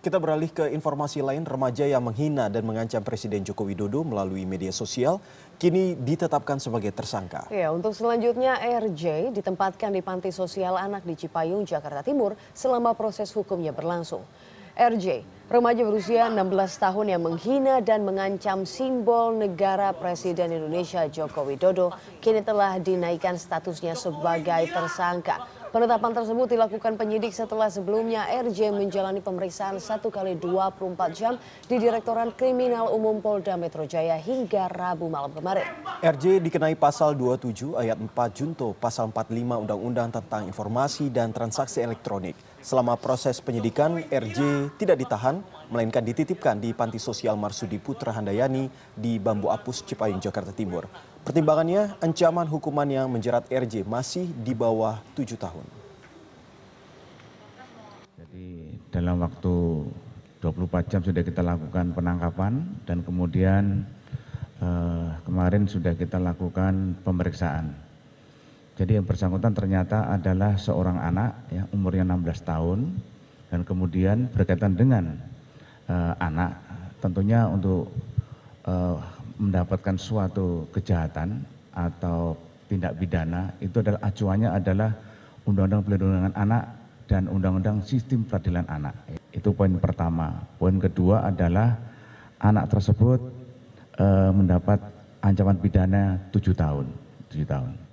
Kita beralih ke informasi lain, remaja yang menghina dan mengancam Presiden Joko Widodo melalui media sosial kini ditetapkan sebagai tersangka. Ya, untuk selanjutnya RJ ditempatkan di panti sosial anak di Cipayung, Jakarta Timur selama proses hukumnya berlangsung. RJ, remaja berusia 16 tahun yang menghina dan mengancam simbol negara Presiden Indonesia Joko Widodo kini telah dinaikkan statusnya sebagai tersangka Penetapan tersebut dilakukan penyidik setelah sebelumnya RJ menjalani pemeriksaan 1 kali 24 jam di Direktorat Kriminal Umum Polda Metro Jaya hingga Rabu malam kemarin. RJ dikenai pasal 27 ayat 4 Junto pasal 45 Undang-Undang tentang Informasi dan Transaksi Elektronik. Selama proses penyidikan, RJ tidak ditahan melainkan dititipkan di Panti Sosial Marsudi Putra Handayani di Bambu Apus, Cipayung, Jakarta Timur. Pertimbangannya, ancaman hukuman yang menjerat RJ masih di bawah tujuh tahun. Jadi dalam waktu 24 jam sudah kita lakukan penangkapan dan kemudian eh, kemarin sudah kita lakukan pemeriksaan. Jadi yang bersangkutan ternyata adalah seorang anak ya umurnya 16 tahun dan kemudian berkaitan dengan uh, anak tentunya untuk uh, mendapatkan suatu kejahatan atau tindak pidana itu adalah acuannya adalah Undang-Undang Perlindungan Anak dan Undang-Undang Sistem Peradilan Anak. Itu poin pertama. Poin kedua adalah anak tersebut uh, mendapat ancaman pidana tujuh tahun. 7 tahun.